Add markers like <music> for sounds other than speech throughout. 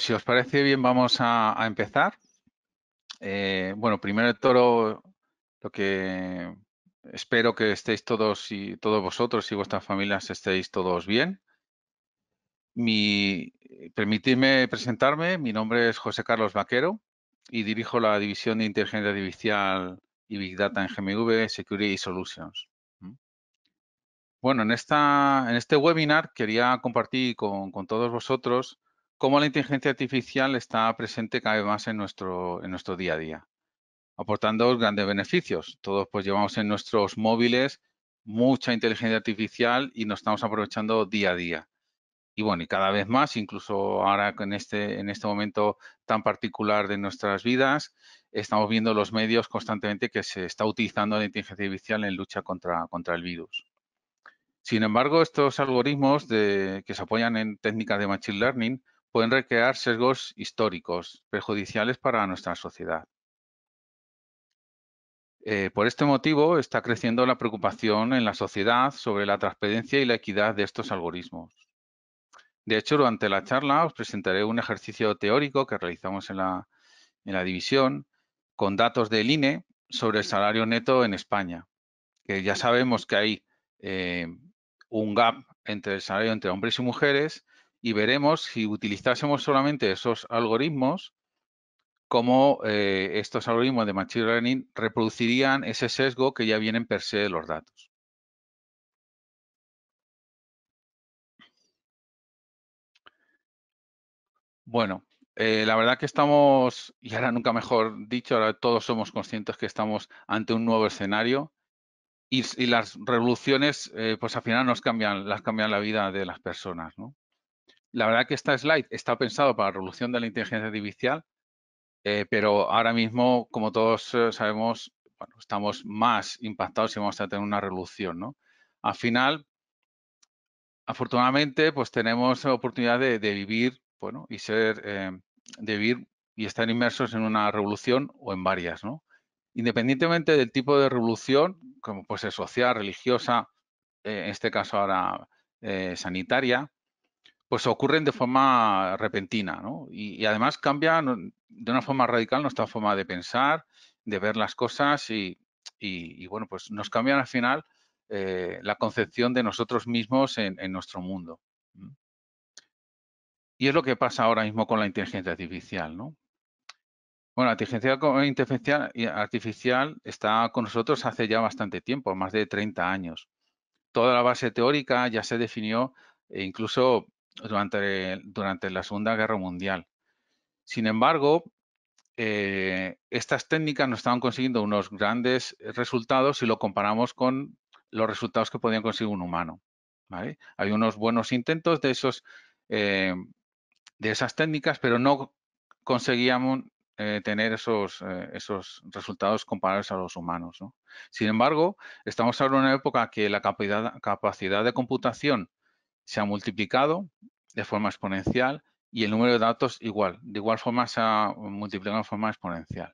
Pues, si os parece bien, vamos a, empezar. Eh, bueno, primero de todo, lo que espero que estéis todos y todos vosotros y vuestras familias estéis todos bien. permitidme presentarme, mi nombre es José Carlos Vaquero y dirijo la División de Inteligencia Artificial y Big Data en GMV Security Solutions. Bueno, en, esta, en este webinar quería compartir con, con todos vosotros cómo la inteligencia artificial está presente cada vez más en nuestro, día a día, aportando grandes beneficios. Todos pues llevamos en nuestros móviles mucha inteligencia artificial y nos estamos aprovechando día a día. Y bueno, y cada vez más, incluso ahora este, en este, momento tan particular de nuestras vidas, estamos viendo los medios constantemente que se está utilizando la inteligencia artificial en lucha contra, el virus. Sin embargo, estos algoritmos que se apoyan en técnicas de Machine Learning pueden recrear sesgos históricos perjudiciales para nuestra sociedad. Eh, por este motivo, está creciendo la preocupación en la sociedad sobre la transparencia y la equidad de estos algoritmos. De hecho, durante la charla os presentaré un ejercicio teórico que realizamos en la, división con datos del INE sobre el salario neto en España, que ya sabemos que hay eh, un gap entre el salario entre hombres y mujeres y veremos si utilizásemos solamente esos algoritmos, cómo eh, estos algoritmos de Machine Learning reproducirían ese sesgo que ya vienen per se de los datos. Bueno, eh, la verdad que estamos, y ahora nunca mejor dicho, ahora todos somos conscientes que estamos ante un nuevo escenario y, las revoluciones, eh, pues al final nos cambian, las cambian la vida de las personas, ¿no? la verdad que esta slide está pensado para la revolución de la inteligencia artificial, eh, pero ahora mismo, como todos eh, sabemos, estamos más impactados y vamos a tener una revolución, ¿no? Al final, afortunadamente, pues tenemos la oportunidad de, vivir, bueno, y ser, eh, vivir y estar inmersos en una revolución o en varias, ¿no? Independientemente del tipo de revolución, como puede ser social, religiosa, en este caso ahora sanitaria, pues ocurren de forma repentina, ¿no? Y, además cambian de una forma radical nuestra forma de pensar, de ver las cosas y, bueno, pues nos cambian al final eh, la concepción de nosotros mismos en, nuestro mundo. Y es lo que pasa ahora mismo con la inteligencia artificial, ¿no? Bueno, la inteligencia eh, artificial está con nosotros hace ya bastante tiempo, más de 30 años. Toda la base teórica ya se definió e incluso durante, durante la Segunda Guerra Mundial. Sin embargo, eh, estas técnicas no estaban consiguiendo unos grandes eh, resultados si lo comparamos con los resultados que podían conseguir un humano. Hay unos buenos intentos de, esos, eh, de esas técnicas, pero no conseguíamos tener esos, esos, resultados comparables a los humanos. Sin embargo, estamos ahora en una época que la capacidad de computación se ha multiplicado de forma exponencial y el número de datos igual, de igual forma se ha multiplicado de forma exponencial.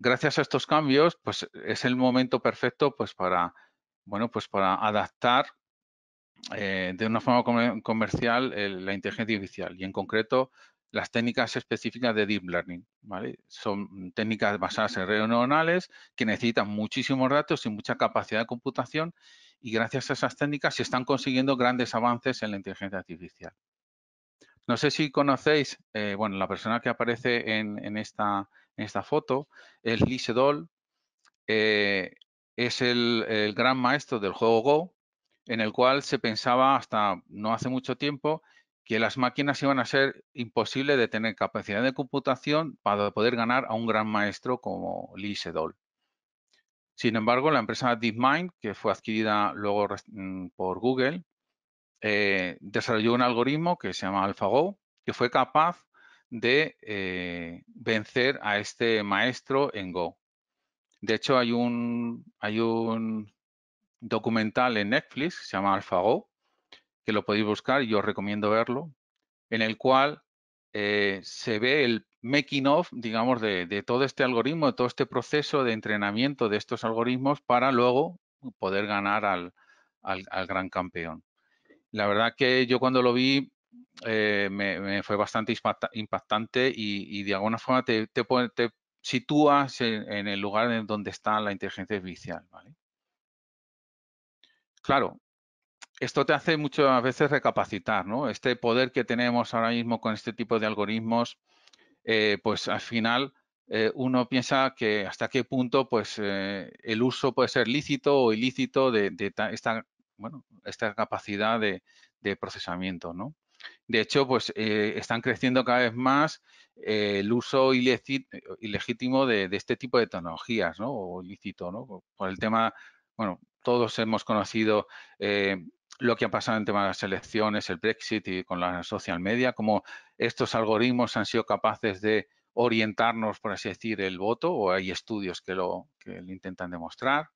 Gracias a estos cambios, pues es el momento perfecto pues para, bueno, pues para adaptar eh, de una forma comercial la inteligencia artificial y en concreto las técnicas específicas de Deep Learning. ¿vale? Son técnicas basadas en redes neuronales que necesitan muchísimos datos y mucha capacidad de computación y gracias a esas técnicas se están consiguiendo grandes avances en la inteligencia artificial. No sé si conocéis, eh, bueno, la persona que aparece en, esta, esta, foto el Lee Sedol, eh, es el, gran maestro del juego Go, en el cual se pensaba hasta no hace mucho tiempo que las máquinas iban a ser imposible de tener capacidad de computación para poder ganar a un gran maestro como Lee Sedol. Sin embargo, la empresa DeepMind, que fue adquirida luego mm, por Google, eh, desarrolló un algoritmo que se llama AlphaGo, que fue capaz de eh, vencer a este maestro en Go. De hecho, hay un, hay un documental en Netflix, que se llama AlphaGo, que lo podéis buscar y os recomiendo verlo, en el cual eh, se ve el making of, digamos, de, todo este algoritmo, de todo este proceso de entrenamiento de estos algoritmos para luego poder ganar al, gran campeón. La verdad que yo cuando lo vi eh, me, fue bastante impactante y, de alguna forma te, te, sitúas en, el lugar en donde está la inteligencia artificial. ¿vale? Claro, esto te hace muchas veces recapacitar, ¿no? Este poder que tenemos ahora mismo con este tipo de algoritmos, eh, pues al final eh, uno piensa que hasta qué punto pues eh, el uso puede ser lícito o ilícito de, esta, bueno, esta capacidad de, procesamiento, ¿no? De hecho, pues están creciendo cada vez más el uso ilegítimo de, este tipo de tecnologías, ¿no? O ilícito, ¿no? Por el tema, bueno, todos hemos conocido lo que ha pasado en tema de las elecciones, el Brexit y con la social media, cómo estos algoritmos han sido capaces de orientarnos, por así decir, el voto, o hay estudios que lo, intentan demostrar.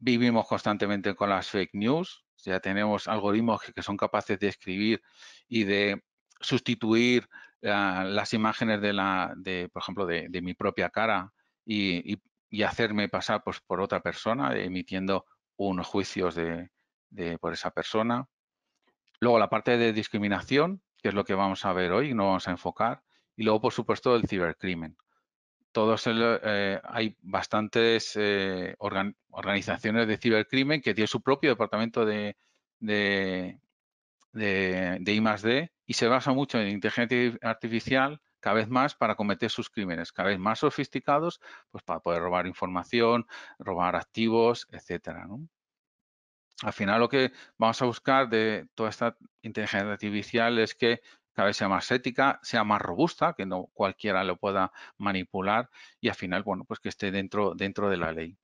Vivimos constantemente con las fake news, ya tenemos algoritmos que, son capaces de escribir y de sustituir eh, las imágenes de la, de, por ejemplo, de, mi propia cara y, hacerme pasar pues, por otra persona, emitiendo unos juicios de, por esa persona. Luego la parte de discriminación, que es lo que vamos a ver hoy, no vamos a enfocar. Y luego, por supuesto, el cibercrimen. Todos eh, hay bastantes eh, organizaciones de cibercrimen que tienen su propio departamento de, de, de, +D, y se basa mucho en inteligencia artificial cada vez más para cometer sus crímenes, cada vez más sofisticados, pues para poder robar información, robar activos, etcétera. ¿no? al final lo que vamos a buscar de toda esta inteligencia artificial es que cada vez sea más ética, sea más robusta, que no cualquiera lo pueda manipular y al final, bueno, pues que esté dentro, dentro de la ley.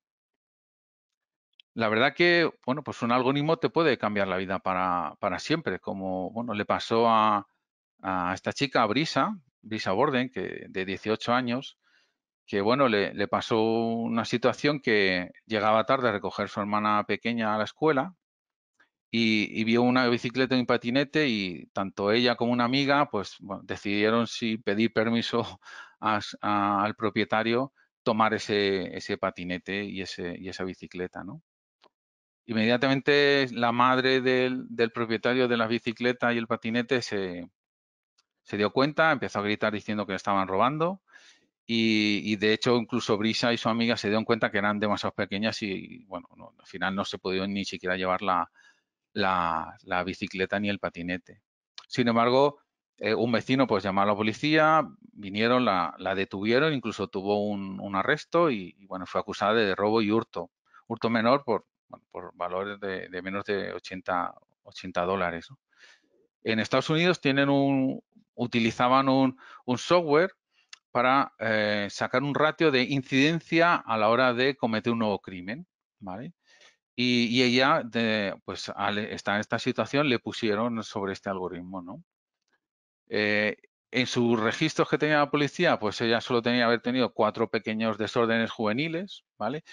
La verdad que, bueno, pues un algoritmo te puede cambiar la vida para, siempre, como, bueno, le pasó a, esta chica, Brisa, Brisa Borden, que de 18 años, que bueno, le, pasó una situación que llegaba tarde a recoger su hermana pequeña a la escuela y, vio una bicicleta y un patinete y tanto ella como una amiga pues decidieron si pedir permiso <laughs> al propietario tomar ese, patinete y, y esa bicicleta, ¿no? Inmediatamente la madre del, propietario de la bicicleta y el patinete se, se dio cuenta, empezó a gritar diciendo que le estaban robando y, de hecho incluso Brisa y su amiga se dieron cuenta que eran demasiado pequeñas y bueno, al final no se pudieron ni siquiera llevar la, bicicleta ni el patinete. Sin embargo, eh, un vecino pues llamó a la policía, vinieron, la, la detuvieron, incluso tuvo un, arresto y, bueno, fue acusada de robo y hurto. Hurto menor por, valores de, menos de 80, 80 dólares. En Estados Unidos tienen un, utilizaban un, un software para eh, sacar un ratio de incidencia a la hora de cometer un nuevo crimen, ¿vale? Y, ella, pues al estar en esta situación, le pusieron sobre este algoritmo, ¿no? Eh, en sus registros que tenía la policía, pues ella solo tenía que haber tenido cuatro pequeños desórdenes juveniles, ¿vale?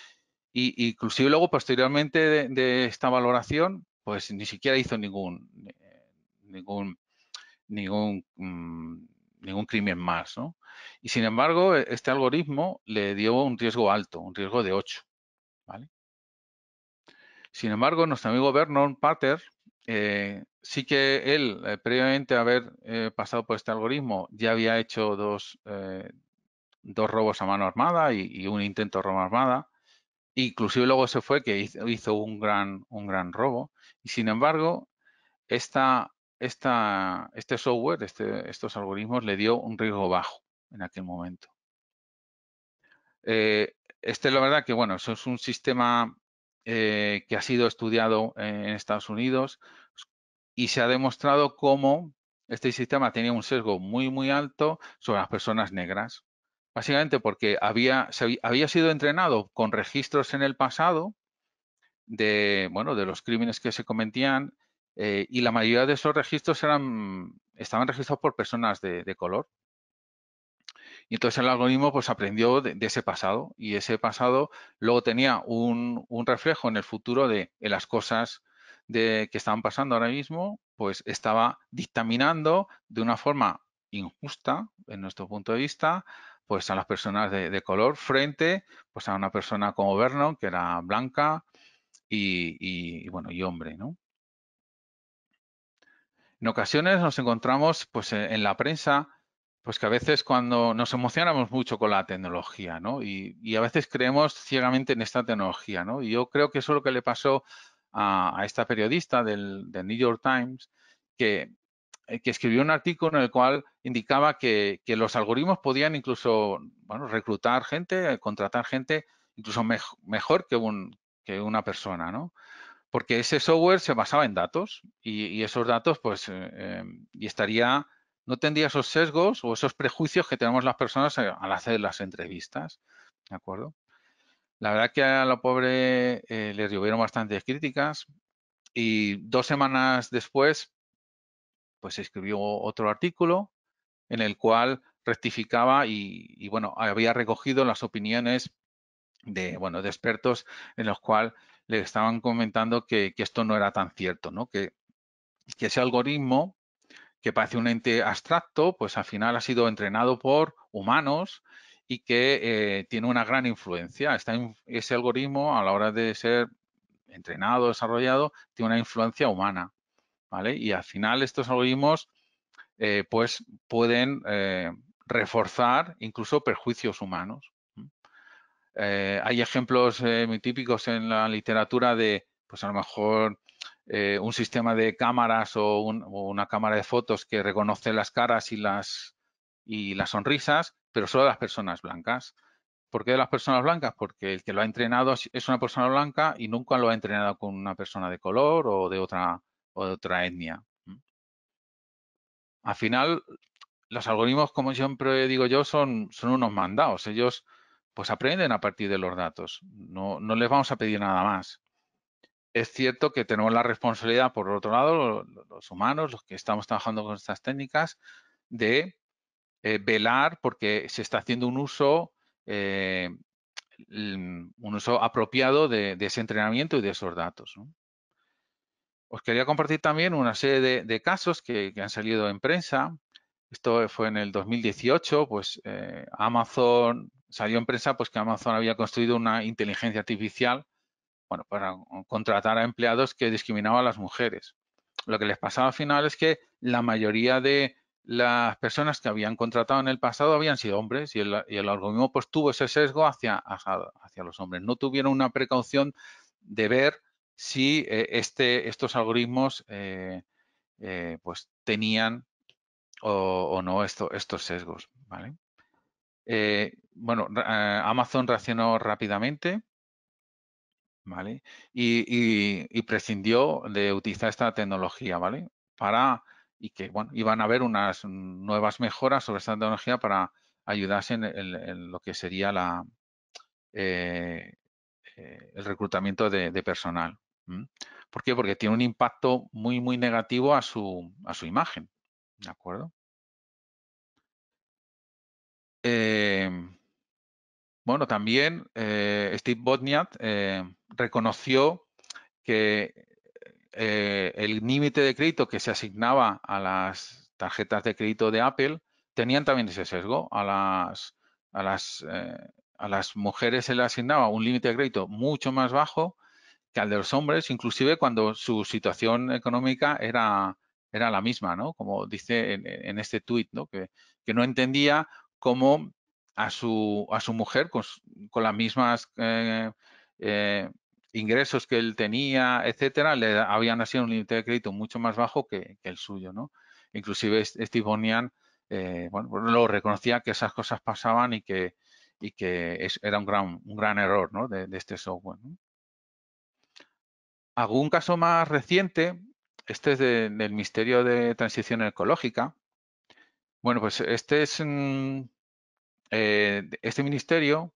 inclusive luego, posteriormente de, esta valoración, pues ni siquiera hizo ningún, eh, ningún, ningún mm, ningún crimen más. ¿no? Y sin embargo, e, este algoritmo le dio un riesgo alto, un riesgo de 8. ¿vale? Sin embargo, nuestro amigo Vernon Pater, eh, sí que él, eh, previamente a haber eh, pasado por este algoritmo, ya había hecho dos, robos a mano armada y, un intento de robo armada. Inclusive luego se fue que hizo, un, gran, un gran robo. Y sin embargo, esta este software, este, estos algoritmos, le dio un riesgo bajo en aquel momento. Eh, este es la verdad que, bueno, eso es un sistema eh, que ha sido estudiado en Estados Unidos y se ha demostrado cómo este sistema tenía un sesgo muy, muy alto sobre las personas negras. Básicamente porque había, había, había sido entrenado con registros en el pasado de, bueno, de los crímenes que se cometían eh, y la mayoría de esos registros eran, estaban registrados por personas de, color. Y entonces el algoritmo pues, aprendió de, ese pasado y ese pasado luego tenía un, un reflejo en el futuro de, las cosas de, que estaban pasando ahora mismo, pues estaba dictaminando de una forma injusta, en nuestro punto de vista, pues a las personas de, color frente pues a una persona como Vernon, que era blanca y bueno, y hombre, ¿no? En ocasiones nos encontramos pues, e, en la prensa pues que a veces cuando nos emocionamos mucho con la tecnología, ¿no? Y, a veces creemos ciegamente en esta tecnología, ¿no? Y yo creo que eso es lo que le pasó a, esta periodista del, New York Times, eh, que, escribió un artículo en el cual indicaba que, los algoritmos podían incluso, bueno, reclutar gente, eh, contratar gente incluso mejor que, que una persona, ¿no? porque ese software se basaba en datos y, esos datos, pues, eh, eh, y estaría, no tendría esos sesgos o esos prejuicios que tenemos las personas eh, al hacer las entrevistas, ¿de acuerdo? La verdad que a la pobre le llovieron bastantes críticas y dos semanas después, pues escribió otro artículo en el cual rectificaba y, y bueno, había recogido las opiniones de, bueno, de expertos en los cuales le estaban comentando que, esto no era tan cierto, ¿no? Que, ese algoritmo que parece un ente abstracto, pues al final ha sido entrenado por humanos y que eh, tiene una gran influencia. Está ese algoritmo a la hora de ser entrenado, desarrollado, tiene una influencia humana. ¿vale? Y al final estos algoritmos eh, pues pueden eh, reforzar incluso perjuicios humanos. Eh, hay ejemplos eh, muy típicos en la literatura de, pues a lo mejor, eh, un sistema de cámaras o, una cámara de fotos que reconoce las caras y las, sonrisas, pero solo de las personas blancas. ¿Por qué de las personas blancas? Porque el que lo ha entrenado es una persona blanca y nunca lo ha entrenado con una persona de color o de otra, otra etnia. Al final, los algoritmos, como siempre digo yo, son, son unos mandados. Ellos pues aprenden a partir de los datos. No, les vamos a pedir nada más. Es cierto que tenemos la responsabilidad, por otro lado, los humanos, los que estamos trabajando con estas técnicas, de eh, velar porque se está haciendo un uso, eh, un uso apropiado de, ese entrenamiento y de esos datos. Os quería compartir también una serie de, casos que, han salido en prensa. Esto fue en el 2018, pues eh, Amazon salió en prensa pues que Amazon había construido una inteligencia artificial bueno, para contratar a empleados que discriminaban a las mujeres. Lo que les pasaba al final es que la mayoría de las personas que habían contratado en el pasado habían sido hombres y el, algoritmo pues tuvo ese sesgo hacia, hacia, los hombres. No tuvieron una precaución de ver si eh, este, estos algoritmos eh, eh, pues tenían o, o no esto, estos sesgos. ¿vale? Eh, bueno, eh, Amazon reaccionó rápidamente ¿vale? Y, prescindió de utilizar esta tecnología, ¿vale? Para, y que, bueno, iban a haber unas nuevas mejoras sobre esta tecnología para ayudarse en, lo que sería la, eh, el reclutamiento de, personal. ¿Por qué? Porque tiene un impacto muy, muy negativo a su, a su imagen, ¿de acuerdo? Em, bueno, también eh, Steve Botniat eh, reconoció que eh, el límite de crédito que se asignaba a las tarjetas de crédito de Apple tenían también ese sesgo. A las, a las, a las mujeres se le asignaba un límite de crédito mucho más bajo que al de los hombres, inclusive cuando su situación económica era, era la misma, ¿no? Como dice en, este tuit, ¿no? que, no entendía como a su, a su mujer con, los las mismas eh, eh, ingresos que él tenía, etcétera, le habían nacido un límite de crédito mucho más bajo que, el suyo, Inclusive Steve Bonian, eh, pues lo reconocía que esas cosas pasaban y que, y que era un gran, un gran error de, este software. Algún caso más reciente, este es del misterio de transición ecológica, bueno, pues este es eh, este ministerio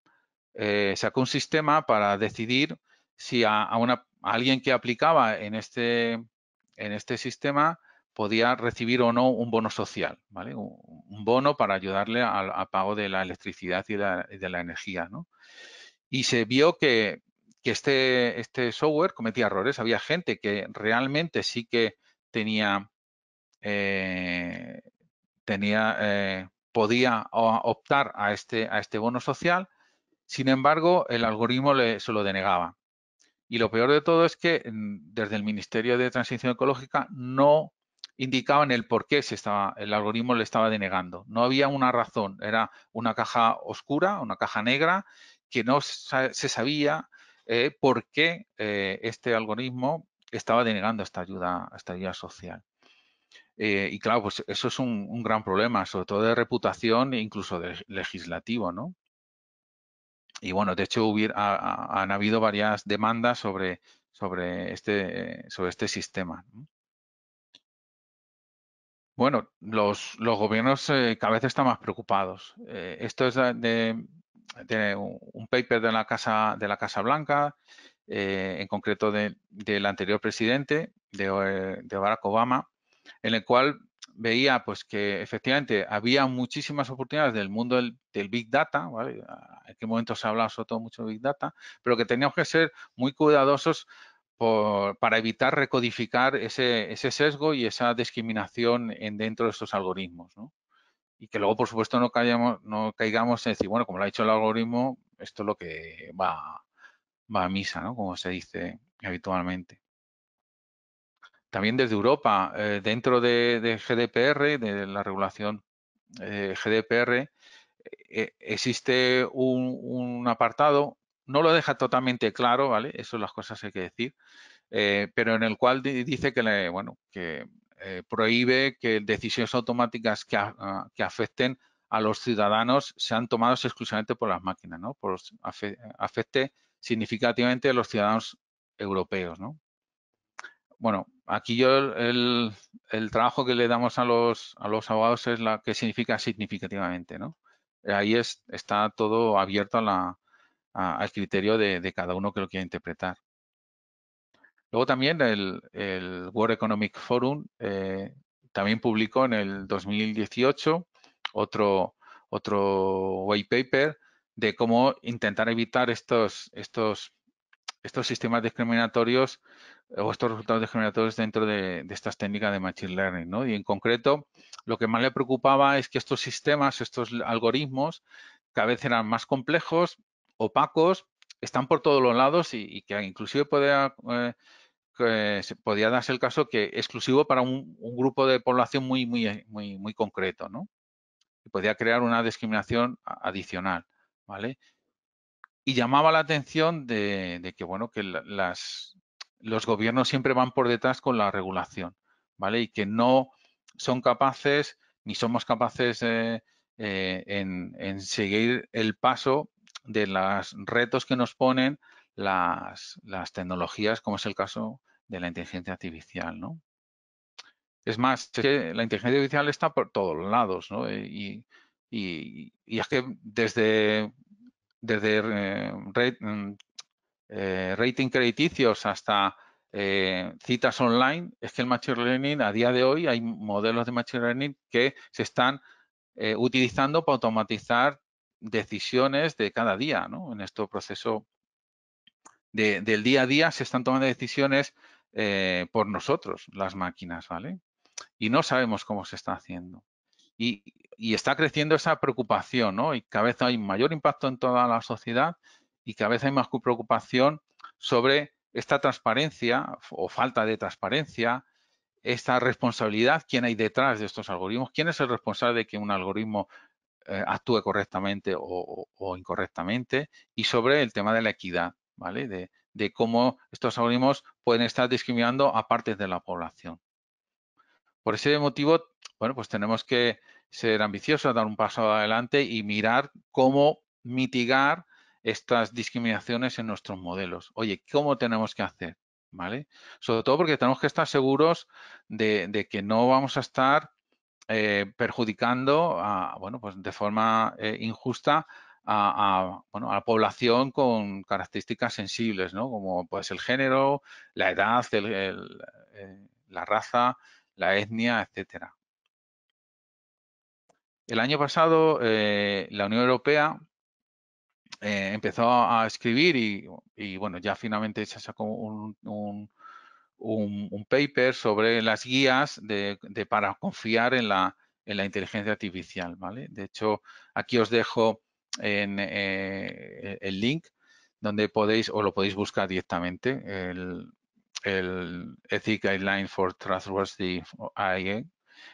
eh, sacó un sistema para decidir si a, una, alguien que aplicaba en este, en este sistema podía recibir o no un bono social, ¿vale? Un, bono para ayudarle al, pago de la electricidad y, de la energía, ¿no? Y se vio que, que este, este, software cometía errores. Había gente que realmente sí que tenía eh, tenía, eh, podía optar a este, a este bono social, sin embargo, el algoritmo le, se lo denegaba. Y lo peor de todo es que desde el Ministerio de Transición Ecológica no indicaban el por qué se estaba, el algoritmo le estaba denegando. No había una razón, era una caja oscura, una caja negra, que no se sabía eh, por qué eh, este algoritmo estaba denegando esta ayuda, esta ayuda social. Eh, y claro, pues eso es un, gran problema, sobre todo de reputación e incluso de legislativo, ¿no? Y bueno, de hecho hubiera, han habido varias demandas sobre, sobre, este, sobre este sistema. Bueno, los, los gobiernos eh, cada vez están más preocupados. Eh, esto es de, un paper de la Casa, de la casa Blanca, en concreto del anterior presidente, de, de Barack Obama, en el cual veía pues que efectivamente había muchísimas oportunidades del mundo del, Big Data, ¿vale? Ah, en qué momento se ha sobre todo mucho de Big Data, pero que teníamos que ser muy cuidadosos para evitar recodificar ese, ese, sesgo y esa discriminación en, dentro de estos algoritmos, ¿no? Y que luego, por supuesto, no, caigamos, no caigamos en decir, bueno, como lo ha dicho el algoritmo, esto es lo que va, va a misa, ¿no? Como se dice habitualmente también desde Europa, eh, dentro de, GDPR, de la regulación eh, GDPR, eh, e, existe un, apartado, no lo deja totalmente claro, ¿vale? Eso las cosas hay que decir, pero en el cual dice que, le, bueno, que prohíbe que decisiones automáticas que, afecten a los ciudadanos sean tomadas exclusivamente por las máquinas, ¿no? Por, afecte significativamente a los ciudadanos europeos, ¿no? Bueno, aquí yo el, el, trabajo que le damos a los, a los abogados es la que significa significativamente, ¿no? Ahí es, está todo abierto a la, al criterio de, de, cada uno que lo quiera interpretar. Luego también el, el World Economic Forum eh, también publicó en el 2018 otro, otro white paper de cómo intentar evitar estos, estos, estos sistemas discriminatorios o estos resultados generadores dentro de, estas técnicas de Machine Learning. ¿no? Y en concreto, lo que más le preocupaba es que estos sistemas, estos algoritmos, cada vez eran más complejos, opacos, están por todos los lados y, que inclusive eh, podía, darse el caso que exclusivo para un, grupo de población muy, eh, muy, muy, concreto. ¿no? Y podía crear una discriminación adicional. ¿vale? Y llamaba la atención de, de que, bueno, que las, los gobiernos siempre van por detrás con la regulación, ¿vale? Y que no son capaces ni somos capaces eh, eh, en, seguir el paso de los retos que nos ponen las, tecnologías, como es el caso de la inteligencia artificial, ¿no? Es más, que la inteligencia artificial está por todos lados, ¿no? Eh, y, es que desde, desde mm, eh, rating crediticios hasta eh, citas online, es que el Machine Learning, a día de hoy, hay modelos de Machine Learning que se están eh, utilizando para automatizar decisiones de cada día, En este proceso del día a día se están tomando decisiones por nosotros, las máquinas, ¿vale? Y no sabemos cómo se está haciendo. Y, está creciendo esa preocupación, Y cada vez hay mayor impacto en toda la sociedad y que a veces hay más preocupación sobre esta transparencia o falta de transparencia, esta responsabilidad, quién hay detrás de estos algoritmos, quién es el responsable de que un algoritmo eh, actúe correctamente o, incorrectamente y sobre el tema de la equidad, ¿vale? De, de cómo estos algoritmos pueden estar discriminando a partes de la población. Por ese motivo, bueno, pues tenemos que ser ambiciosos, dar un paso adelante y mirar cómo mitigar estas discriminaciones en nuestros modelos. Oye, ¿cómo tenemos que hacer? ¿Vale? Sobre todo porque tenemos que estar seguros de, que no vamos a estar eh, perjudicando bueno, pues de forma eh, injusta a, la población con características sensibles, ¿no? como el género, la edad, eh, la raza, la etnia, etcétera. El año pasado la Unión Europea eh, empezó a escribir y, bueno, ya finalmente se sacó un, un, paper sobre las guías de, para confiar en la, en la inteligencia artificial, ¿vale? De hecho, aquí os dejo en, eh, el link donde podéis o lo podéis buscar directamente el, el Ethic Guideline for Trustworthy AI,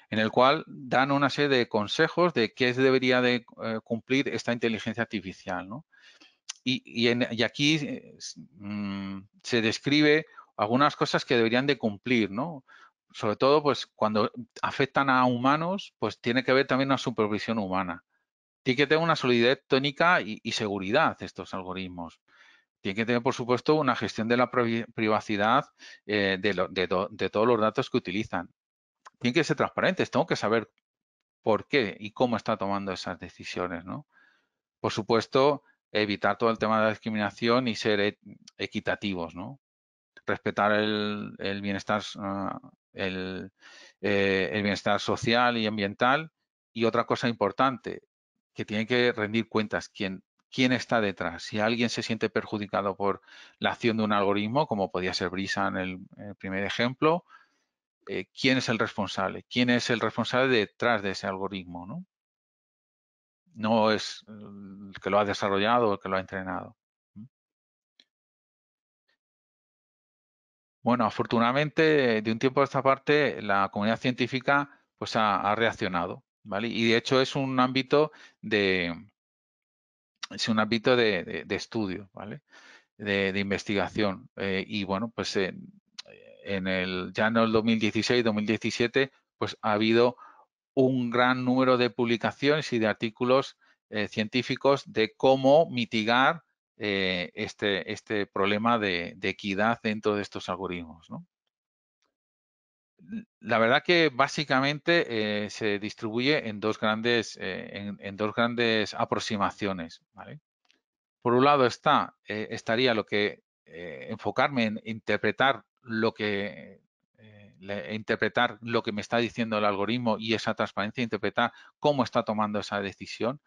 en el cual dan una serie de consejos de qué debería de eh, cumplir esta inteligencia artificial, ¿no? y, y, en, y aquí eh, mm, se describe algunas cosas que deberían de cumplir, ¿no? Sobre todo, pues cuando afectan a humanos, pues tiene que haber también una supervisión humana. Tiene que tener una solidez tónica y, seguridad estos algoritmos. Tiene que tener, por supuesto, una gestión de la privacidad eh, de, de, de todos los datos que utilizan. Tienen que ser transparentes, tengo que saber por qué y cómo está tomando esas decisiones, ¿no? Por supuesto, evitar todo el tema de la discriminación y ser e, equitativos, ¿no? Respetar el, bienestar, ah, eh, el, bienestar social y ambiental. Y otra cosa importante, que tiene que rendir cuentas quién, quién está detrás. Si alguien se siente perjudicado por la acción de un algoritmo, como podía ser Brisa en el, primer ejemplo, eh, quién es el responsable, quién es el responsable detrás de ese algoritmo, ¿no? no es mm, el que lo ha desarrollado o el que lo ha entrenado. Bueno, afortunadamente, de un tiempo a esta parte, la comunidad científica pues ha, ha reaccionado, ¿vale? Y de hecho es un ámbito de, es un ámbito de, de, estudio, ¿vale? De, de investigación. Eh, y bueno, pues en, en el, ya en el 2016-2017, pues ha habido un gran número de publicaciones y de artículos eh, científicos de cómo mitigar eh, este, este problema de, equidad dentro de estos algoritmos. La verdad que básicamente eh, se distribuye en dos grandes, en, dos grandes aproximaciones. Por un lado está, estaría lo que enfocarme en interpretar lo que eh, interpretar lo que me está diciendo el algoritmo y esa transparencia, interpretar cómo está tomando esa decisión,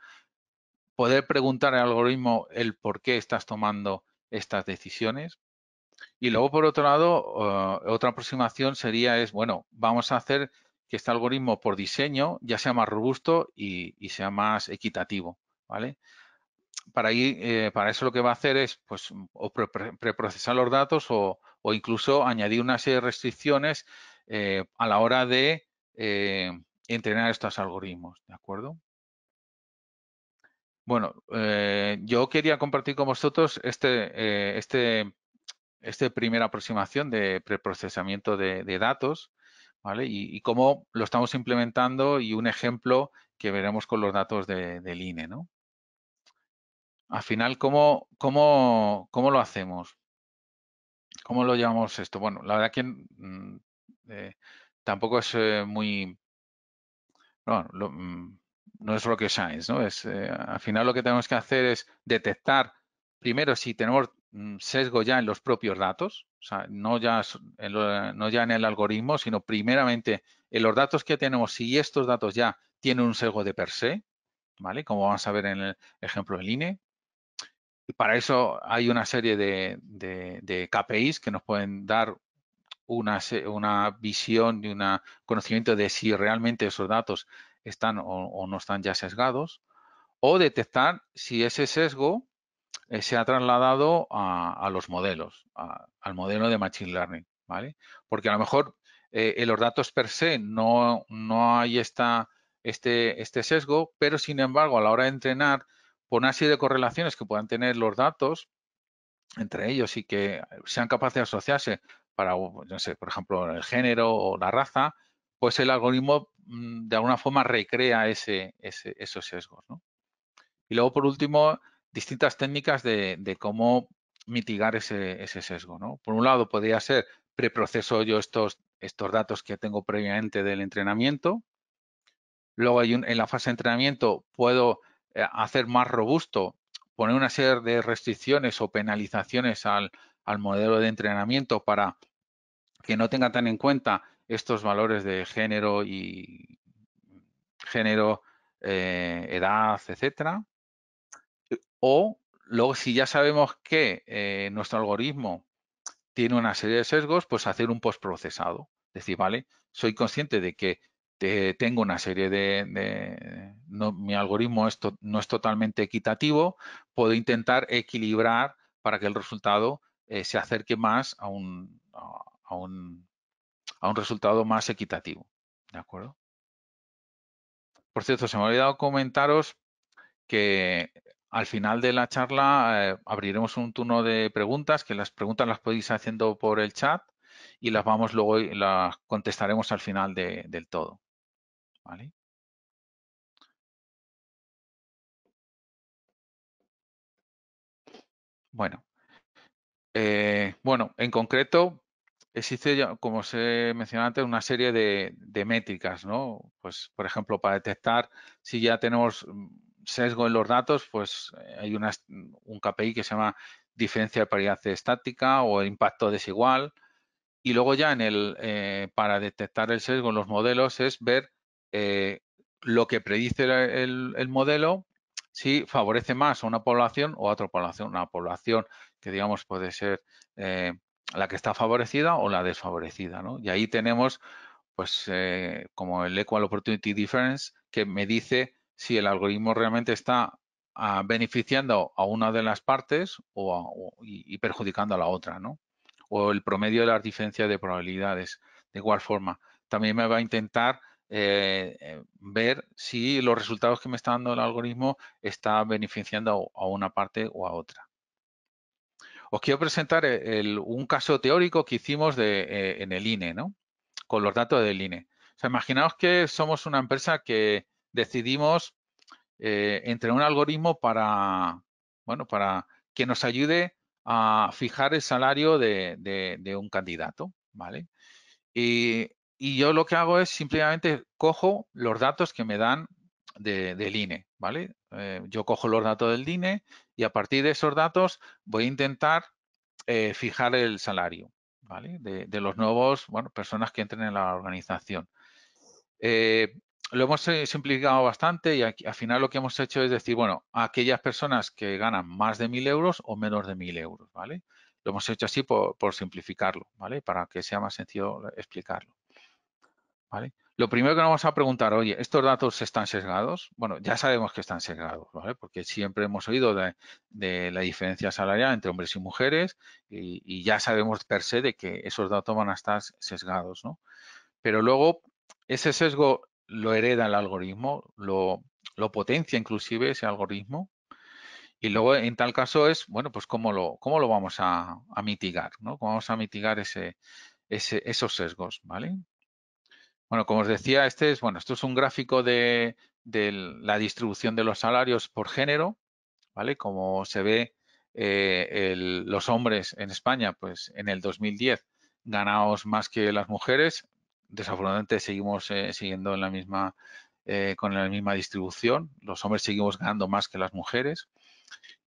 poder preguntar al algoritmo el por qué estás tomando estas decisiones. Y luego, por otro lado, eh, otra aproximación sería es, bueno, vamos a hacer que este algoritmo por diseño ya sea más robusto y, sea más equitativo, ¿vale? Para, eh, para eso lo que va a hacer es pues, preprocesar los datos o, o incluso añadir una serie de restricciones eh, a la hora de eh, entrenar estos algoritmos, ¿de acuerdo? Bueno, eh, yo quería compartir con vosotros este, este, este primera aproximación de preprocesamiento de, datos, Y, cómo lo estamos implementando y un ejemplo que veremos con los datos de, del INE, Al final, cómo lo hacemos? ¿Cómo lo llamamos esto? Bueno, la verdad que mm, eh, tampoco es eh, muy... Mm, no es rocket science, ¿no? Es, eh, al final lo que tenemos que hacer es detectar primero si tenemos mm, sesgo ya en los propios datos, o sea, no ya, no ya en el algoritmo, sino primeramente en los datos que tenemos, si estos datos ya tienen un sesgo de per se, ¿vale? Como vamos a ver en el ejemplo del INE, y para eso hay una serie de, de, KPIs que nos pueden dar una, una visión y un conocimiento de si realmente esos datos están o, no están ya sesgados, o detectar si ese sesgo eh, se ha trasladado a, los modelos, al modelo de Machine Learning, ¿vale? Porque a lo mejor eh, en los datos per se no, no hay esta, este, este sesgo, pero sin embargo a la hora de entrenar con una serie de correlaciones que puedan tener los datos entre ellos y que sean capaces de asociarse para, no sé, por ejemplo, el género o la raza, pues el algoritmo mm, de alguna forma recrea ese, esos sesgos. Y luego, por último, distintas técnicas de, cómo mitigar ese, sesgo. Por un lado, podría ser preproceso yo estos, estos datos que tengo previamente del entrenamiento. Luego, en la fase de entrenamiento, puedo eh, hacer más robusto, poner una serie de restricciones o penalizaciones al, modelo de entrenamiento para que no tenga tan en cuenta estos valores de género y género, eh, edad, etcétera. Eh, o luego, si ya sabemos que nuestro algoritmo tiene una serie de sesgos, pues hacer un postprocesado. Es decir, vale, soy consciente de que este, tengo una serie de... mi algoritmo esto no es totalmente equitativo, puedo intentar equilibrar para que el resultado eh, se acerque más a un, a, un, a un resultado más equitativo. ¿De acuerdo? Por cierto, se me ha olvidado comentaros que al final de la charla eh, abriremos un turno de preguntas, que las preguntas las podéis haciendo por el chat y las vamos luego las contestaremos al final del todo. ¿vale? Bueno, eh, bueno, en concreto existe, como os he mencionado antes, una serie de, métricas, ¿no? Pues, por ejemplo, para detectar si ya tenemos mm, sesgo en los datos, pues eh, hay mm, un KPI que se llama diferencia de paridad estática o impacto desigual. Y luego ya en el, eh, para detectar el sesgo en los modelos es ver eh, lo que predice el, modelo si favorece más a una población o a otra población, una población que digamos puede ser eh, la que está favorecida o la desfavorecida. Y ahí tenemos pues eh, como el Equal Opportunity Difference que me dice si el algoritmo realmente está ah, beneficiando a una de las partes y, perjudicando a la otra, ¿no? O el promedio de las diferencias de probabilidades. De igual forma, también me va a intentar eh, eh, ver si los resultados que me está dando el algoritmo está beneficiando a una parte o a otra. Os quiero presentar e, un caso teórico que hicimos e, en el INE, ¿no? con los datos del INE. imaginaos que somos una empresa que decidimos eh, entre un algoritmo para, bueno, para que nos ayude a fijar el salario de, de un candidato, ¿vale? Y y yo lo que hago es simplemente cojo los datos que me dan del INE, ¿vale? Eh, yo cojo los datos del INE y a partir de esos datos voy a intentar eh, fijar el salario, ¿vale? De, de, los nuevos, bueno, personas que entren en la organización. Eh, lo hemos simplificado bastante y al final lo que hemos hecho es decir, bueno, aquellas personas que ganan más de 1.000 euros o menos de 1.000 euros, ¿vale? Lo hemos hecho así por, por simplificarlo, ¿vale? Para que sea más sencillo explicarlo. Lo primero que nos vamos a preguntar, oye, ¿estos datos están sesgados? Bueno, ya sabemos que están sesgados, ¿vale? Porque siempre hemos oído de, la diferencia salarial entre hombres y mujeres y, ya sabemos per se de que esos datos van a estar sesgados, ¿no? Pero luego ese sesgo lo hereda el algoritmo, lo, potencia inclusive ese algoritmo y luego en tal caso es, bueno, pues cómo lo, cómo lo vamos a, mitigar, ¿no? Cómo vamos a mitigar ese, esos sesgos, ¿vale? Bueno, como os decía, este es, bueno, esto es un gráfico de, la distribución de los salarios por género, ¿vale? Como se ve, eh, los hombres en España, pues en el 2010 ganados más que las mujeres. Desafortunadamente seguimos eh, siguiendo en la misma, eh, con la misma distribución. Los hombres seguimos ganando más que las mujeres.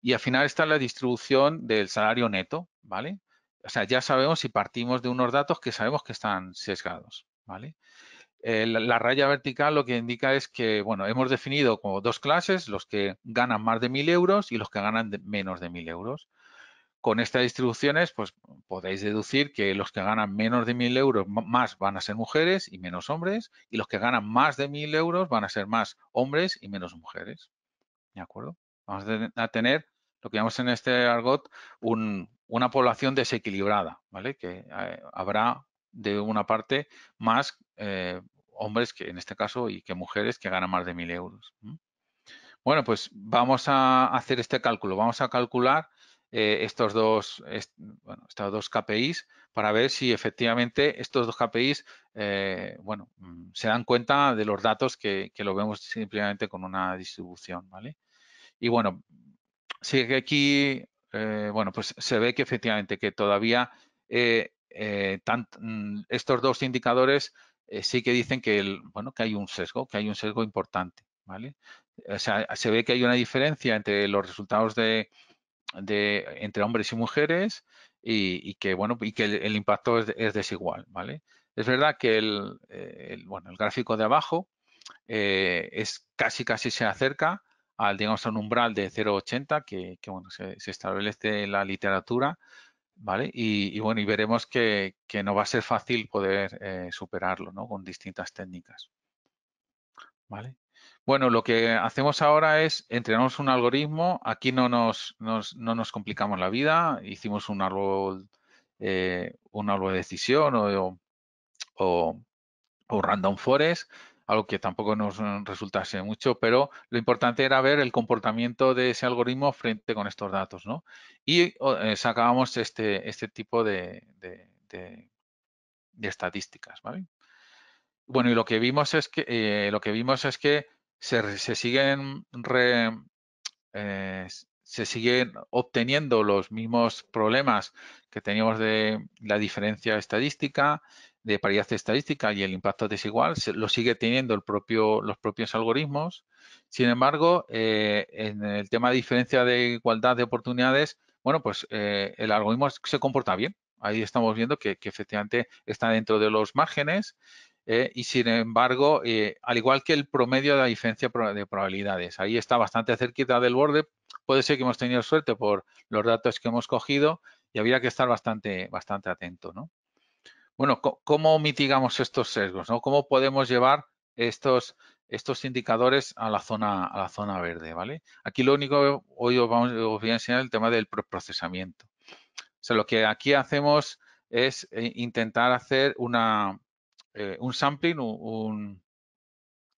Y al final está la distribución del salario neto, ¿vale? O sea, ya sabemos si partimos de unos datos que sabemos que están sesgados. ¿vale? Eh, la, raya vertical lo que indica es que, bueno, hemos definido como dos clases, los que ganan más de 1.000 euros y los que ganan menos de 1.000 euros. Con estas distribuciones, pues podéis deducir que los que ganan menos de 1.000 euros más van a ser mujeres y menos hombres, y los que ganan más de 1.000 euros van a ser más hombres y menos mujeres. ¿De acuerdo? Vamos a tener lo que llamamos en este argot una población desequilibrada, ¿vale? Que eh, habrá de una parte más eh, hombres que en este caso y que mujeres que ganan más de mil euros. Bueno, pues vamos a hacer este cálculo. Vamos a calcular eh, estos dos, estos dos KPIs para ver si efectivamente estos dos KPIs eh, bueno, mm, se dan cuenta de los datos que, lo vemos simplemente con una distribución. ¿vale? Y bueno, sigue aquí bueno, pues se ve que efectivamente que todavía eh, mm, estos dos indicadores eh, sí que dicen que, el, bueno, que hay un sesgo, que hay un sesgo importante. ¿vale? se ve que hay una diferencia entre los resultados de, entre hombres y mujeres y, que bueno y que el, impacto es, desigual vale es verdad que el, bueno el gráfico de abajo eh, es casi casi se acerca al digamos a un umbral de 0,80 que, bueno se, establece en la literatura ¿vale? Y, bueno, y veremos que, no va a ser fácil poder eh, superarlo, ¿no? Con distintas técnicas, ¿vale? Bueno, lo que hacemos ahora es entrenamos un algoritmo. Aquí no nos, no nos complicamos la vida. Hicimos un árbol, eh, de decisión o random forest algo que tampoco nos mm, resultase mucho, pero lo importante era ver el comportamiento de ese algoritmo frente con estos datos, ¿no? Y eh, sacábamos este, este tipo de, de, estadísticas, Bueno, y lo que vimos es que, eh, lo que, vimos es que se, siguen eh, se siguen obteniendo los mismos problemas que teníamos de la diferencia estadística de paridad estadística y el impacto desigual lo sigue teniendo el propio, los propios algoritmos. Sin embargo, eh, en el tema de diferencia de igualdad de oportunidades, bueno, pues eh, el algoritmo se comporta bien. Ahí estamos viendo que, efectivamente está dentro de los márgenes eh, y sin embargo, al igual que el promedio de la diferencia de probabilidades, ahí está bastante cerquita del borde. Puede ser que hemos tenido suerte por los datos que hemos cogido y habría que estar bastante, bastante atento, ¿no? Bueno, ¿cómo mitigamos estos sesgos? ¿no? ¿Cómo podemos llevar estos, estos indicadores a la zona, a la zona verde? ¿vale? Aquí lo único que hoy os, vamos, voy a enseñar el tema del procesamiento. O sea, lo que aquí hacemos es eh, intentar hacer una, eh, un sampling, un,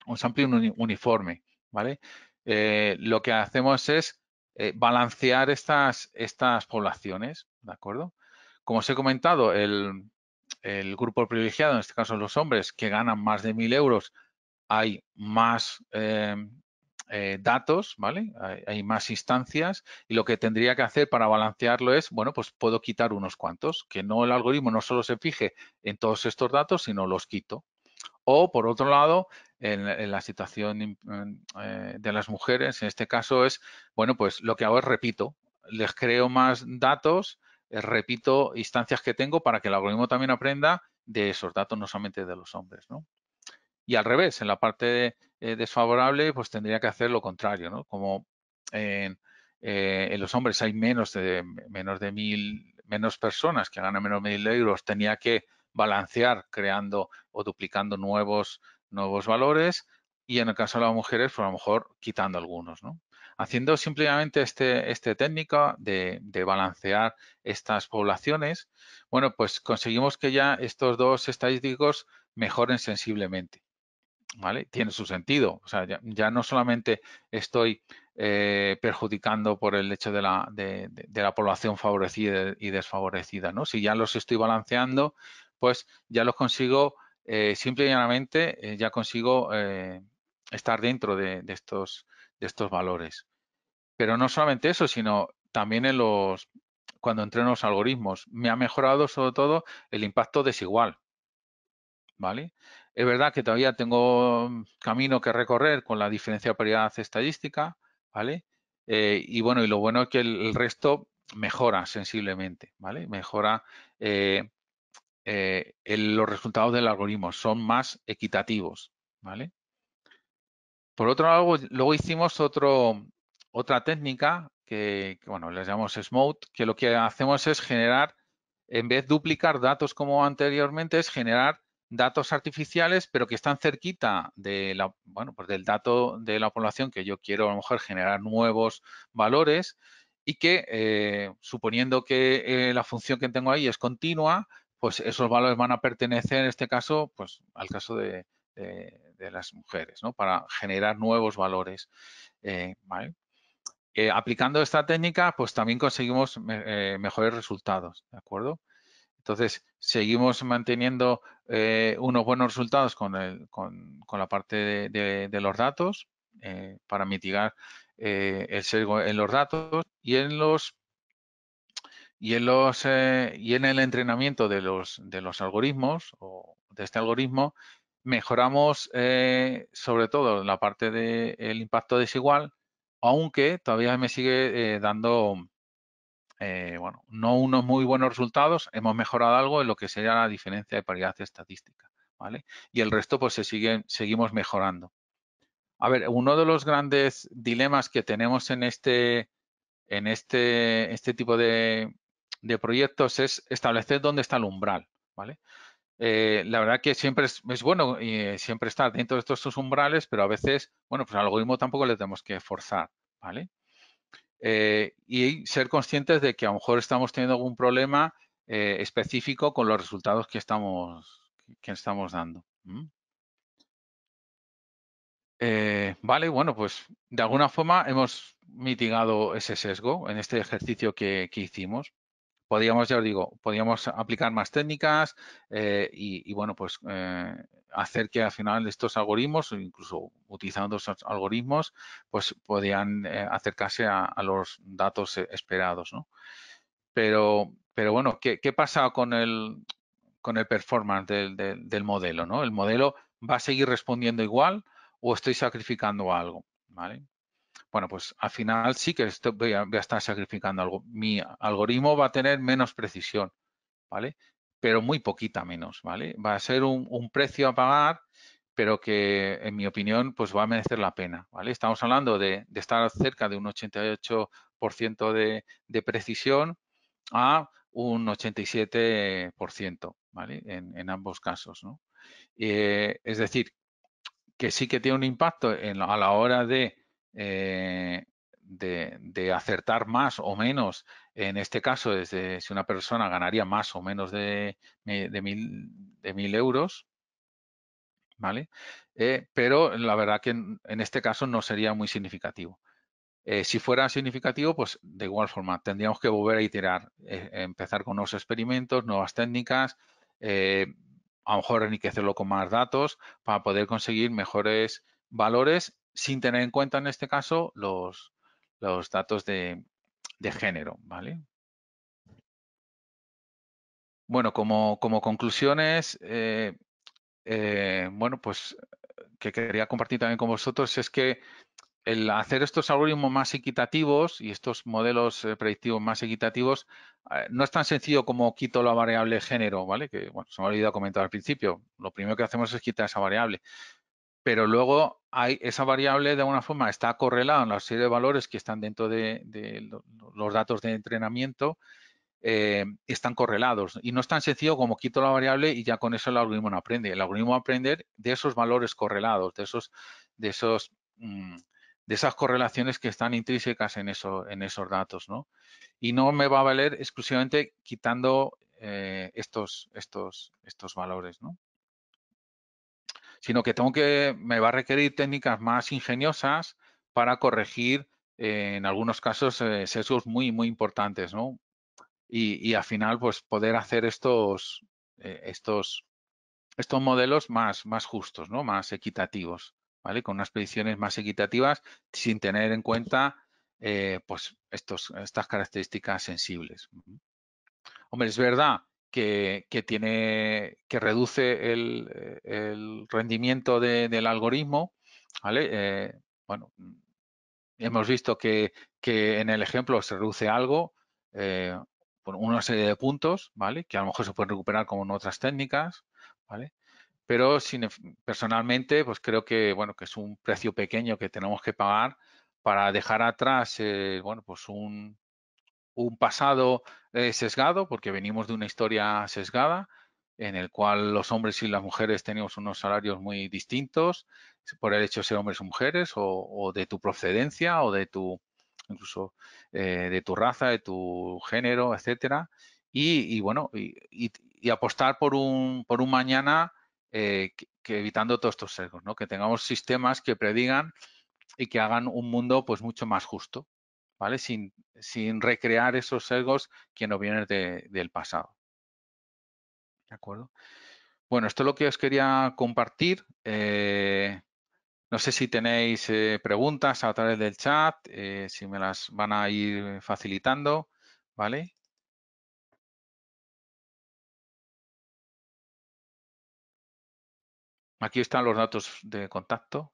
un sampling uniforme. ¿vale? Eh, lo que hacemos es balancear estas, estas poblaciones, ¿de acuerdo? Como os he comentado, el, el grupo privilegiado, en este caso los hombres, que ganan más de 1.000 euros, hay más eh, eh, datos, ¿vale? Hay, más instancias y lo que tendría que hacer para balancearlo es, bueno, pues puedo quitar unos cuantos, que no el algoritmo no solo se fije en todos estos datos, sino los quito. O, por otro lado, en, la situación eh, de las mujeres, en este caso es, bueno, pues lo que hago es repito, les creo más datos, eh, repito instancias que tengo para que el algoritmo también aprenda de esos datos, no solamente de los hombres. ¿no? Y al revés, en la parte eh, desfavorable, pues tendría que hacer lo contrario, ¿no? Como eh, en, los hombres hay menos de menos de mil, menos personas que ganan menos de mil euros, tenía que balancear creando o duplicando nuevos, nuevos valores, y en el caso de las mujeres, pues a lo mejor quitando algunos, ¿no? Haciendo simplemente este, este técnica de, balancear estas poblaciones, bueno, pues conseguimos que ya estos dos estadísticos mejoren sensiblemente. ¿Vale? Tiene su sentido. O sea, ya, no solamente estoy eh, perjudicando por el hecho de la, población favorecida y desfavorecida, ¿no? Si ya los estoy balanceando, pues ya los consigo simplemente eh, simple y llanamente eh, ya consigo estar dentro de, estos, estos valores. Pero no solamente eso, sino también en los cuando entreno los algoritmos. Me ha mejorado sobre todo el impacto desigual. ¿Vale? Es verdad que todavía tengo mm, camino que recorrer con la diferencia de paridad estadística, ¿vale? Eh, y bueno, y lo bueno es que el, resto mejora sensiblemente, ¿vale? Mejora eh, eh, los resultados del algoritmo, son más equitativos, ¿vale? Por otro lado, luego hicimos otro, otra técnica que, bueno, les llamamos SMOTE, que lo que hacemos es generar, en vez de duplicar datos como anteriormente, es generar datos artificiales, pero que están cerquita de la, bueno, pues del dato de la población que yo quiero a lo mejor generar nuevos valores y que eh, suponiendo que eh, la función que tengo ahí es continua, pues esos valores van a pertenecer en este caso, pues al caso de de las mujeres, ¿no? Para generar nuevos valores, eh, eh, aplicando esta técnica, pues también conseguimos eh, mejores resultados, ¿de acuerdo? Entonces, seguimos manteniendo unos buenos resultados con, la parte de, los datos para mitigar el sesgo en los datos y en los y en los y en el entrenamiento de los de los algoritmos o de este algoritmo mejoramos eh, sobre todo la parte del impacto desigual, aunque todavía me sigue eh, dando, eh, bueno, no unos muy buenos resultados, hemos mejorado algo en lo que sería la diferencia de paridad estadística, ¿vale? Y el resto pues se sigue, seguimos mejorando. A ver, uno de los grandes dilemas que tenemos en este, en este, este tipo de, de proyectos es establecer dónde está el umbral, ¿vale? Eh, la verdad que siempre es, bueno eh, siempre estar dentro de estos umbrales, pero a veces, bueno, pues al algoritmo tampoco le tenemos que forzar, ¿vale? Eh, y ser conscientes de que a lo mejor estamos teniendo algún problema específico con los resultados que estamos, que estamos dando. vale, bueno, pues de alguna forma hemos mitigado ese sesgo en este ejercicio que hicimos podíamos, ya os digo, podíamos aplicar más técnicas eh, y, bueno, pues eh, hacer que al final estos algoritmos, incluso utilizando esos algoritmos, pues podían eh, acercarse a, los datos esperados, ¿no? Pero, pero bueno, ¿qué, qué pasa con el, con el performance del, del, modelo, ¿no? ¿El modelo va a seguir respondiendo igual o estoy sacrificando algo, ¿vale? bueno, pues al final sí que esto, voy, a, estar sacrificando algo. Mi algoritmo va a tener menos precisión, ¿vale? Pero muy poquita menos, ¿vale? Va a ser un, precio a pagar, pero que en mi opinión pues va a merecer la pena, ¿vale? Estamos hablando de, estar cerca de un 88% de, precisión a un 87%, ¿vale? En, ambos casos, ¿no? Eh, es decir, que sí que tiene un impacto a la hora de eh, de, acertar más o menos, en este caso, desde si una persona ganaría más o menos de, de, mil, de mil, euros, ¿vale? Eh, pero la verdad que en, este caso no sería muy significativo. Eh, si fuera significativo, pues de igual forma, tendríamos que volver a iterar, empezar con nuevos experimentos, nuevas técnicas, a lo mejor enriquecerlo con más datos para poder conseguir mejores valores sin tener en cuenta en este caso los, datos de, género, ¿vale? Bueno, como, conclusiones, eh, eh, bueno, pues que quería compartir también con vosotros es que el hacer estos algoritmos más equitativos y estos modelos eh, predictivos más equitativos no es tan sencillo como quito la variable género, ¿vale? Que bueno, se me ha olvidado comentar al principio. Lo primero que hacemos es quitar esa variable pero luego hay esa variable de alguna forma está correlada en la serie de valores que están dentro de, los datos de entrenamiento, eh, están correlados. Y no es tan sencillo como quito la variable y ya con eso el algoritmo no aprende. El algoritmo aprender de esos valores correlados, de esos, de esos, mm, de esas correlaciones que están intrínsecas en, en esos datos. ¿no? Y no me va a valer exclusivamente quitando eh, estos, estos, estos valores. ¿no? sino que tengo que, me va a requerir técnicas más ingeniosas para corregir eh, en algunos casos eh, sesgos muy, muy importantes, Y, al final, pues poder hacer estos, eh, estos, estos modelos más, más justos, ¿no? Más equitativos, Con unas predicciones más equitativas sin tener en cuenta, pues, estos, estas características sensibles. Hombre, es verdad que, tiene, que reduce el, eh, rendimiento del algoritmo. Eh, bueno, mm, hemos visto que, en el ejemplo se reduce algo eh, por una serie de puntos, ¿vale? que a lo mejor se pueden recuperar como en otras técnicas, ¿vale? pero personalmente pues creo que, bueno, que es un precio pequeño que tenemos que pagar para dejar atrás bueno, pues un, un pasado eh, sesgado, porque venimos de una historia sesgada, en el cual los hombres y las mujeres teníamos unos salarios muy distintos por el hecho de ser hombres o mujeres, o, de tu procedencia, o de tu incluso eh, de tu raza, de tu género, etcétera. Y, bueno, y, apostar por un, por un mañana eh, que, evitando todos estos sesgos, ¿no? Que tengamos sistemas que predigan y que hagan un mundo pues mucho más justo. ¿vale? Sin, recrear esos egos que no vienen del pasado. ¿De acuerdo? Bueno, esto es lo que os quería compartir. Eh, no sé si tenéis eh, preguntas a través del chat, eh, si me las van a ir facilitando, ¿vale? Aquí están los datos de contacto.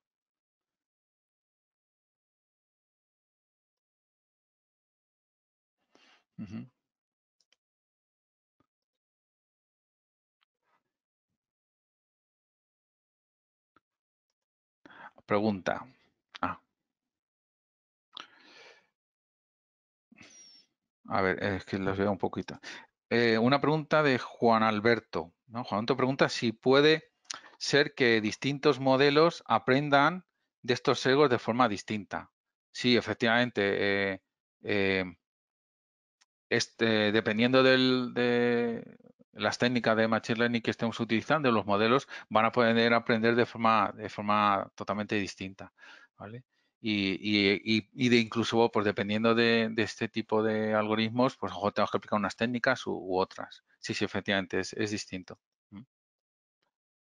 Pregunta. Ah. A ver, es que los veo un poquito. Eh, una pregunta de Juan Alberto. ¿no? Juan Alberto pregunta si puede ser que distintos modelos aprendan de estos sesgos de forma distinta. Sí, efectivamente. Eh, eh, este, dependiendo de las técnicas de Machine Learning que estemos utilizando, los modelos van a poder aprender de forma, de forma totalmente distinta. Y, de incluso, pues dependiendo de, este tipo de algoritmos, pues ojo, tenemos que aplicar unas técnicas u, otras. Sí, sí, efectivamente, es, distinto.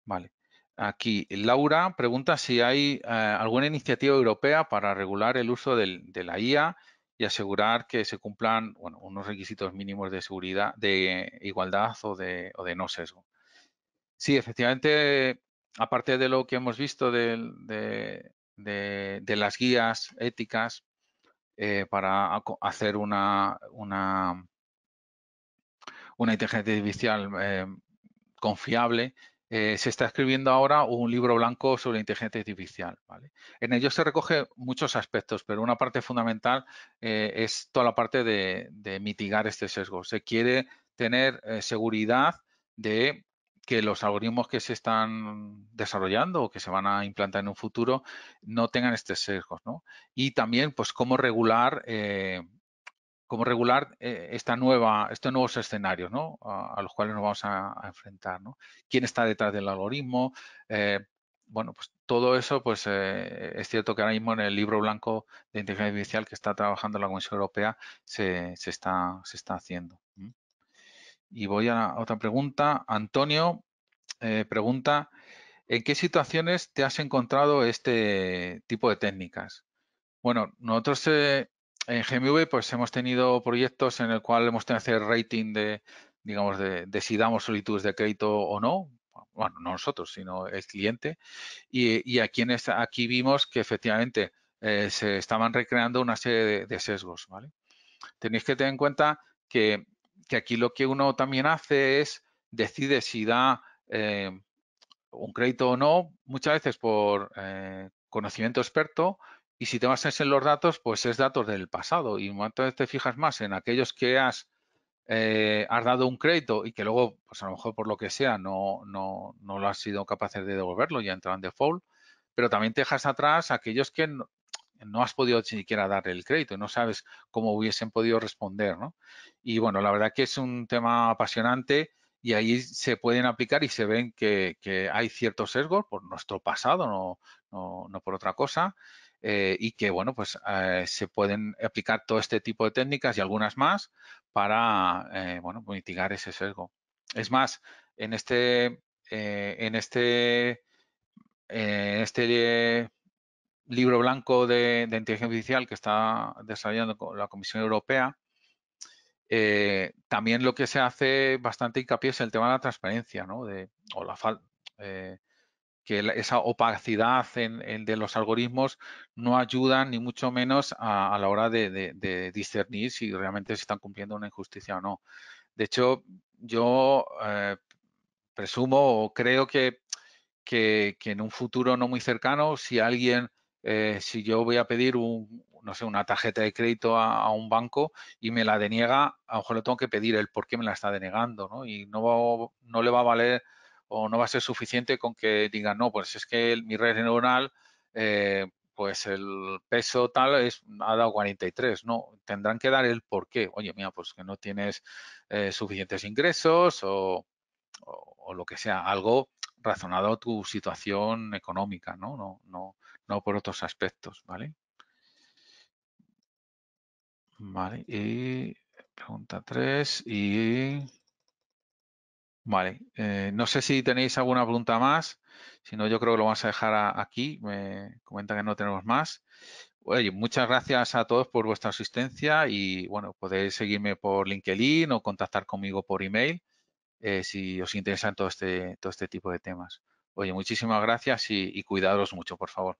Vale. Aquí, Laura pregunta si hay eh, alguna iniciativa europea para regular el uso del, de la IA asegurar que se cumplan unos requisitos mínimos de seguridad, de igualdad o de, no sesgo. Sí, efectivamente, aparte de lo que hemos visto de, las guías éticas eh, para hacer una, una, inteligencia artificial eh, confiable, eh, se está escribiendo ahora un libro blanco sobre inteligencia artificial. ¿vale? En ello se recoge muchos aspectos, pero una parte fundamental eh, es toda la parte de, mitigar este sesgo. Se quiere tener eh, seguridad de que los algoritmos que se están desarrollando o que se van a implantar en un futuro no tengan este sesgo. Y también, pues, cómo regular como regular eh, esta nueva, estos nuevos escenarios a, los cuales nos vamos a, enfrentar. ¿Quién está detrás del algoritmo? Eh, bueno, pues todo eso pues eh, es cierto que ahora mismo en el libro blanco de inteligencia artificial que está trabajando la Comisión Europea se, está, se está haciendo. Y voy a otra pregunta. Antonio pregunta, ¿en qué situaciones te has encontrado este tipo de técnicas? Bueno, nosotros en GMV pues hemos tenido proyectos en el cual hemos tenido que hacer rating de, digamos, de, si damos solicitudes de crédito o no, bueno, no nosotros, sino el cliente, y, aquí, en aquí vimos que efectivamente eh, se estaban recreando una serie de, sesgos, Tenéis que tener en cuenta que, aquí lo que uno también hace es decide si da eh, un crédito o no, muchas veces por eh, conocimiento experto y si te basas en los datos, pues es datos del pasado. Y entonces te fijas más en aquellos que has, eh, has dado un crédito y que luego, pues a lo mejor por lo que sea, no, lo has sido capaces de devolverlo, han entrado en default. Pero también te dejas atrás aquellos que no, has podido ni siquiera dar el crédito, y no sabes cómo hubiesen podido responder, Y bueno, la verdad que es un tema apasionante y ahí se pueden aplicar y se ven que, hay ciertos sesgos por nuestro pasado, no, no, por otra cosa, eh, y que, bueno, pues eh, se pueden aplicar todo este tipo de técnicas y algunas más para, eh, bueno, mitigar ese sesgo. Es más, en este, en este, este libro blanco de, inteligencia artificial que está desarrollando la Comisión Europea, también lo que se hace bastante hincapié es el tema de la transparencia, ¿no? De, o la falta que esa opacidad en, de los algoritmos no ayuda ni mucho menos a, la hora de, discernir si realmente se están cumpliendo una injusticia o no. De hecho, yo eh, presumo o creo que, que, en un futuro no muy cercano, si alguien, eh, si yo voy a pedir no sé, una tarjeta de crédito a, un banco y me la deniega, a lo mejor le tengo que pedir el por qué me la está denegando, ¿no? Y no, no le va a valer o no va a ser suficiente con que digan, no, pues es que mi red neuronal, eh, pues el peso tal es, ha dado 43, no, tendrán que dar el por qué. Oye, mira, pues que no tienes eh, suficientes ingresos o, o, lo que sea, algo razonado a tu situación económica, ¿no? No, no, no por otros aspectos, ¿vale? Vale, y pregunta 3 y Vale, eh, no sé si tenéis alguna pregunta más, si no yo creo que lo vamos a dejar aquí, me comenta que no tenemos más. Oye, muchas gracias a todos por vuestra asistencia y bueno, podéis seguirme por LinkedIn o contactar conmigo por email eh, si os interesan todo este, todo este tipo de temas. Oye, muchísimas gracias y, y mucho, por favor.